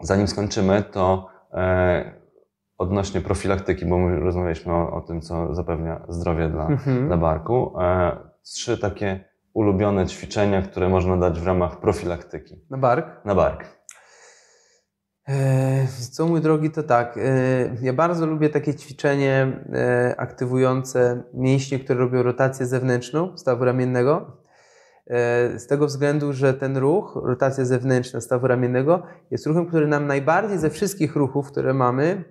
zanim skończymy, to e, odnośnie profilaktyki, bo rozmawialiśmy o, o tym, co zapewnia zdrowie dla, mhm. dla barku. E, trzy takie ulubione ćwiczenia, które można dać w ramach profilaktyki. Na bark? Na bark. Eee, co mój drogi, to tak. Eee, ja bardzo lubię takie ćwiczenie eee, aktywujące mięśnie, które robią rotację zewnętrzną stawu ramiennego. Z tego względu, że ten ruch, rotacja zewnętrzna stawu ramiennego, jest ruchem, który nam najbardziej ze wszystkich ruchów, które mamy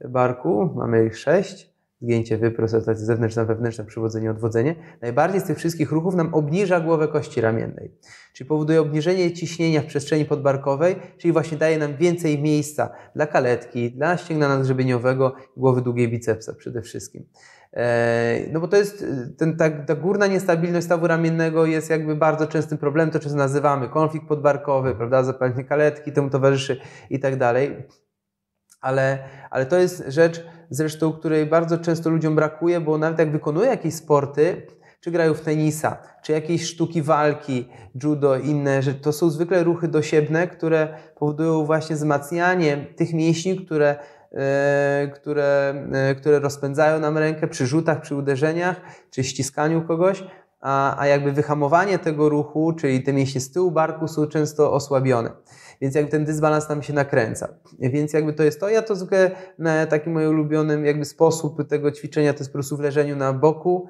w barku, mamy ich sześć, zgięcie, wyprost, adaptacja zewnętrzna, wewnętrzna, przywodzenie, odwodzenie, najbardziej z tych wszystkich ruchów nam obniża głowę kości ramiennej. Czyli powoduje obniżenie ciśnienia w przestrzeni podbarkowej, czyli właśnie daje nam więcej miejsca dla kaletki, dla ścięgna nadgrzebieniowego i głowy długiej bicepsa przede wszystkim. E, no bo to jest, e, ten, ta, ta, górna niestabilność stawu ramiennego jest jakby bardzo częstym problemem, to często nazywamy konflikt podbarkowy, prawda, zapalenie kaletki, temu towarzyszy i tak dalej ale, ale to jest rzecz zresztą, której bardzo często ludziom brakuje, bo nawet jak wykonują jakieś sporty, czy grają w tenisa, czy jakieś sztuki walki, judo, inne że To są zwykle ruchy dosiebne, które powodują właśnie wzmacnianie tych mięśni, które, e, które, e, które rozpędzają nam rękę przy rzutach, przy uderzeniach, czy ściskaniu kogoś. A, a jakby wyhamowanie tego ruchu, czyli te mięśnie z tyłu barku są często osłabione. Więc jakby ten dysbalans nam się nakręca. Więc jakby to jest to. Ja to zwykle taki mój ulubiony jakby sposób tego ćwiczenia to jest po prostu w leżeniu na boku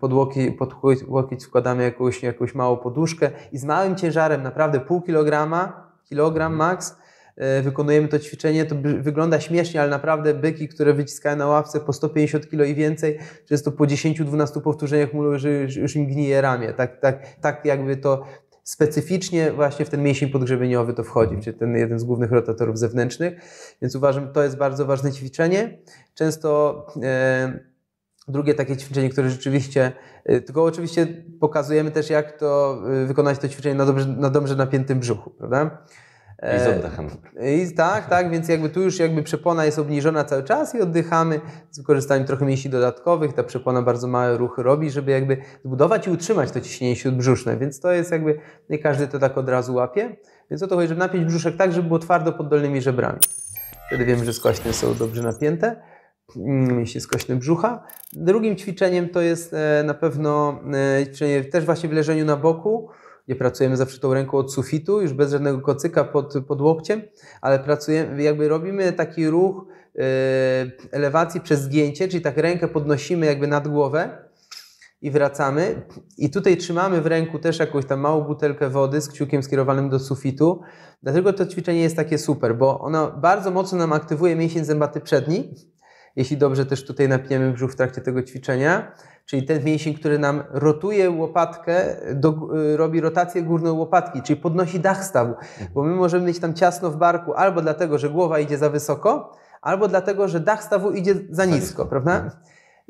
pod łokieć, pod łokieć wkładamy jakąś, jakąś małą poduszkę i z małym ciężarem, naprawdę pół kilograma, kilogram maks, e, wykonujemy to ćwiczenie, to wygląda śmiesznie, ale naprawdę byki, które wyciskają na ławce po 150 kg i więcej, często po 10-12 powtórzeniach mówią, że już, im gnije ramię. Tak, tak, tak jakby to, specyficznie właśnie w ten mięsień podgrzebieniowy to wchodzi, czyli ten jeden z głównych rotatorów zewnętrznych, więc uważam, że to jest bardzo ważne ćwiczenie. Często e, Drugie takie ćwiczenie, które rzeczywiście, e, tylko oczywiście pokazujemy też, jak to e, wykonać to ćwiczenie na dobrze, na dobrze napiętym brzuchu, prawda? I z e, oddechem. I, tak, tak, więc jakby tu już jakby przepona jest obniżona cały czas i oddychamy z wykorzystaniem trochę mięśni dodatkowych. Ta przepona bardzo małe ruchy robi, żeby jakby zbudować i utrzymać to ciśnienie śródbrzuszne, więc to jest jakby, nie każdy to tak od razu łapie. Więc o to chodzi, żeby napiąć brzuszek tak, żeby było twardo pod dolnymi żebrami. Wtedy wiemy, że skośne są dobrze napięte, mm, mięśnie skośne brzucha. Drugim ćwiczeniem to jest e, na pewno e, ćwiczenie też właśnie w leżeniu na boku, nie pracujemy zawsze tą ręką od sufitu, już bez żadnego kocyka pod, pod łokciem, ale pracujemy, jakby robimy taki ruch yy, elewacji przez zgięcie, czyli tak rękę podnosimy jakby nad głowę i wracamy. I tutaj trzymamy w ręku też jakąś tam małą butelkę wody z kciukiem skierowanym do sufitu. Dlatego to ćwiczenie jest takie super, bo ono bardzo mocno nam aktywuje mięsień zębaty przedni, jeśli dobrze też tutaj napniemy brzuch w trakcie tego ćwiczenia, czyli ten mięsień, który nam rotuje łopatkę, do, y, robi rotację górną łopatki, czyli podnosi dach stawu, mhm. bo my możemy mieć tam ciasno w barku albo dlatego, że głowa idzie za wysoko, albo dlatego, że dach stawu idzie za nisko, prawda? Mhm.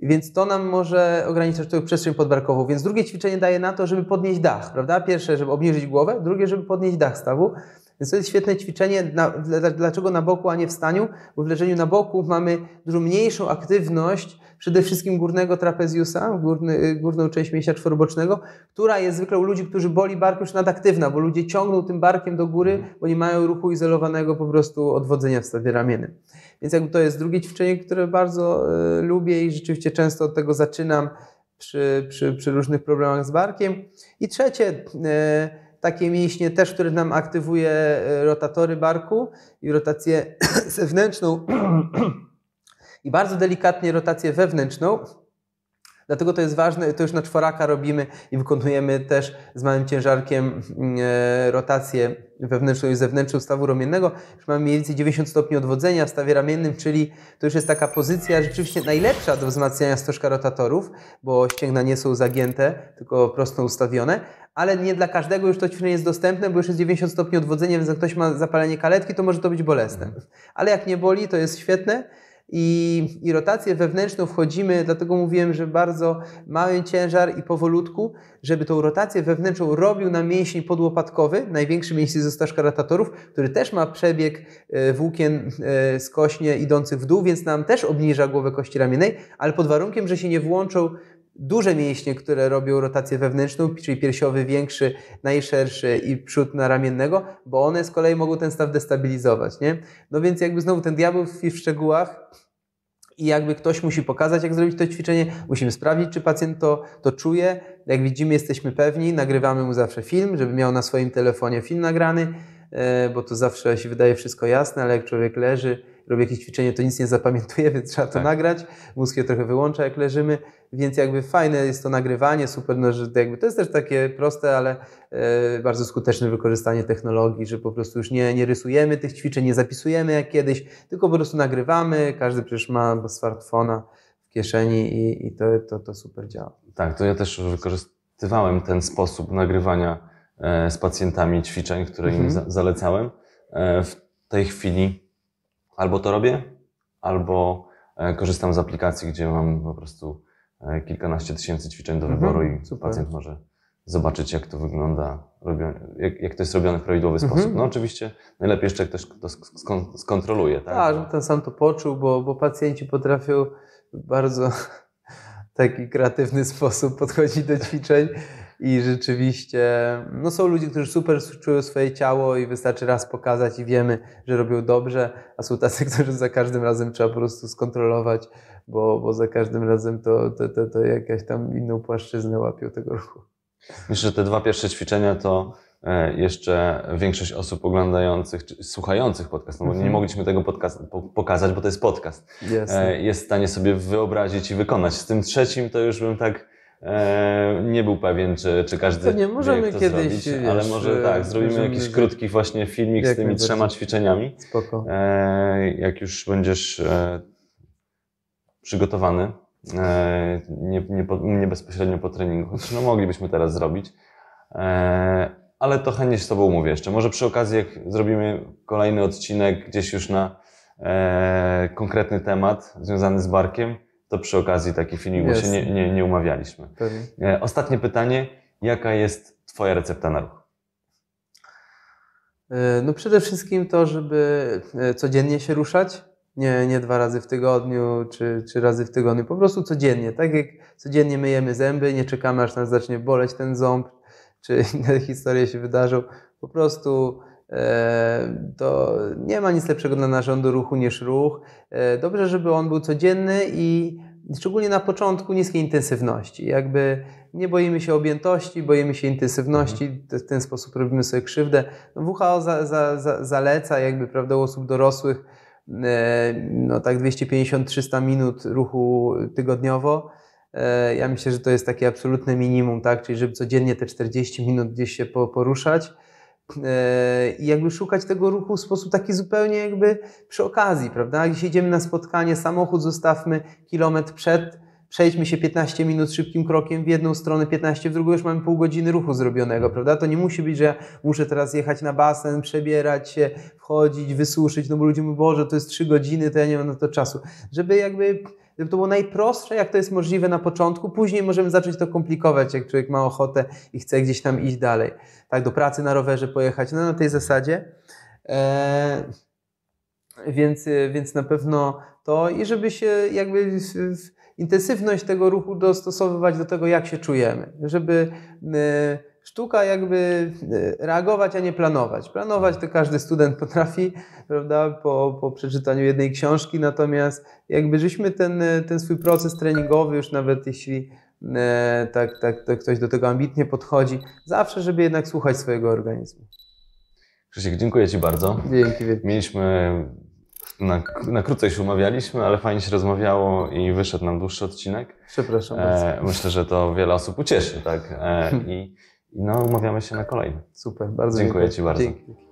Więc to nam może ograniczać tą przestrzeń podbarkową. Więc drugie ćwiczenie daje na to, żeby podnieść dach, prawda? Pierwsze, żeby obniżyć głowę, drugie, żeby podnieść dach stawu. Więc to jest świetne ćwiczenie. Na, dlaczego na boku, a nie w staniu? Bo w leżeniu na boku mamy dużo mniejszą aktywność przede wszystkim górnego trapeziusa, górny, y, górną część mięśnia czworobocznego, która jest zwykle u ludzi, którzy boli bark już nadaktywna, bo ludzie ciągną tym barkiem do góry, bo nie mają ruchu izolowanego po prostu odwodzenia w stawie ramiennym. Więc jakby to jest drugie ćwiczenie, które bardzo y, lubię i rzeczywiście często od tego zaczynam przy, przy, przy różnych problemach z barkiem. I trzecie... Y, takie mięśnie też, które nam aktywuje e, rotatory barku i rotację zewnętrzną i bardzo delikatnie rotację wewnętrzną. Dlatego to jest ważne, to już na czworaka robimy i wykonujemy też z małym ciężarkiem mm, e, rotację wewnętrzną i zewnętrzną stawu ramiennego. Już mamy mniej więcej 90 stopni odwodzenia w stawie ramiennym, czyli to już jest taka pozycja rzeczywiście najlepsza do wzmacniania stożka rotatorów, bo ścięgna nie są zagięte, tylko prosto ustawione, ale nie dla każdego już to ćwiczenie jest dostępne, bo już jest 90 stopni odwodzenia, więc jak ktoś ma zapalenie kaletki, to może to być bolesne. Ale jak nie boli, to jest świetne i, i rotację wewnętrzną wchodzimy, dlatego mówiłem, że bardzo mały ciężar i powolutku, żeby tą rotację wewnętrzną robił na mięsień podłopatkowy, największy mięsień ze staszka rotatorów, który też ma przebieg e, włókien e, skośnie idących w dół, więc nam też obniża głowę kości ramiennej, ale pod warunkiem, że się nie włączą duże mięśnie, które robią rotację wewnętrzną, czyli piersiowy większy, najszerszy i przód na ramiennego, bo one z kolei mogą ten staw destabilizować, nie? No więc jakby znowu ten diabeł w szczegółach i jakby ktoś musi pokazać, jak zrobić to ćwiczenie, musimy sprawdzić, czy pacjent to, to czuje, jak widzimy, jesteśmy pewni, nagrywamy mu zawsze film, żeby miał na swoim telefonie film nagrany, e, bo to zawsze się wydaje wszystko jasne, ale jak człowiek leży, robię jakieś ćwiczenie, to nic nie zapamiętuję, więc trzeba to tak. nagrać. Mózg je trochę wyłącza, jak leżymy, więc jakby fajne jest to nagrywanie, super, no, że to, jakby, to jest też takie proste, ale e, bardzo skuteczne wykorzystanie technologii, że po prostu już nie, nie rysujemy tych ćwiczeń, nie zapisujemy jak kiedyś, tylko po prostu nagrywamy, każdy przecież ma smartfona w kieszeni i, i to, to, to super działa. Tak, to ja też wykorzystywałem ten sposób nagrywania e, z pacjentami ćwiczeń, które im mhm. zalecałem. E, w tej chwili albo to robię, albo e, korzystam z aplikacji, gdzie mam po prostu e, kilkanaście tysięcy ćwiczeń do mhm, wyboru mhm, i super. pacjent może zobaczyć, jak to wygląda, jak, jak to jest robione w prawidłowy mhm. sposób. No oczywiście najlepiej jeszcze ktoś to skontroluje. Tak, tak żeby ten sam to poczuł, bo, bo pacjenci potrafią bardzo taki kreatywny sposób podchodzić do ćwiczeń i rzeczywiście, no są ludzie, którzy super czują swoje ciało i wystarczy raz pokazać i wiemy, że robią dobrze, a są tacy, którzy za każdym razem trzeba po prostu skontrolować, bo, bo za każdym razem to, to, to, to jakaś tam inną płaszczyznę łapią tego ruchu. Myślę, że te dwa pierwsze ćwiczenia to e, jeszcze większość osób oglądających, słuchających podcast, no bo nie mhm. mogliśmy tego podcast, pokazać, bo to jest podcast, Jasne. E, jest w stanie sobie wyobrazić i wykonać. Z tym trzecim to już bym tak E, nie był pewien, czy, czy każdy. To nie możemy wie, kiedyś. Zrobić, wiesz, ale może tak, zrobimy jakiś krótki właśnie filmik z tymi trzema ćwiczeniami. Spoko. E, jak już będziesz e, przygotowany, nie, nie, nie bezpośrednio po treningu, chociaż no moglibyśmy teraz zrobić. Ale to chętnie się z Tobą umówię jeszcze. Może przy okazji, jak zrobimy kolejny odcinek gdzieś już na konkretny temat związany z barkiem, to przy okazji taki filmik yes. nie, nie, nie umawialiśmy. Pewnie. E, ostatnie pytanie. Jaka jest Twoja recepta na ruch? E, no przede wszystkim to, żeby e, codziennie się ruszać, nie, nie dwa razy w tygodniu czy, czy razy w tygodniu, po prostu codziennie. Tak jak codziennie myjemy zęby, nie czekamy aż nas zacznie boleć ten ząb, czy inne historie się wydarzą. Po prostu E, to nie ma nic lepszego dla narządu ruchu niż ruch. E, dobrze, żeby on był codzienny i szczególnie na początku niskiej intensywności. Jakby nie boimy się objętości, boimy się intensywności, mhm. w ten sposób robimy sobie krzywdę. WHO no, za, za, za, zaleca jakby prawda, u osób dorosłych e, no tak 250-300 minut ruchu tygodniowo. Ja myślę, że to jest takie absolutne minimum, tak? czyli żeby codziennie te 40 minut gdzieś się poruszać. E, i jakby szukać tego ruchu w sposób taki zupełnie jakby przy okazji, prawda? Jeśli idziemy na spotkanie, samochód zostawmy kilometr przed, przejdźmy się 15 minut szybkim krokiem w jedną stronę, 15 w drugą, już mamy pół godziny ruchu zrobionego, prawda? To nie musi być, że muszę teraz jechać na basen, przebierać się, wchodzić, wysuszyć, no bo ludzie mówią, Boże, to jest 3 godziny, to ja nie mam na to czasu. Żeby jakby Gdyby to było najprostsze, jak to jest możliwe na początku, później możemy zacząć to komplikować, jak człowiek ma ochotę i chce gdzieś tam iść dalej. Tak, do pracy na rowerze pojechać, no na tej zasadzie. E, więc, więc na pewno to i żeby się jakby intensywność tego ruchu dostosowywać do tego, jak się czujemy. Żeby... E, sztuka jakby e, reagować, a nie planować. Planować to każdy student potrafi, prawda, po, po przeczytaniu jednej książki, natomiast jakby żeśmy ten, e, ten swój proces treningowy, już nawet jeśli e, tak, tak to tak ktoś do tego ambitnie podchodzi, zawsze, żeby jednak słuchać swojego organizmu. Krzysiek, dziękuję Ci bardzo. Dzięki Mieliśmy, na, na krócej się umawialiśmy, ale fajnie się rozmawiało i wyszedł nam dłuższy odcinek. Przepraszam e, bardzo. Myślę, że to wiele osób ucieszy, tak? E, i no, umawiamy się na kolejny. Super, bardzo dziękuję. dziękuję. Ci bardzo. Dzięki.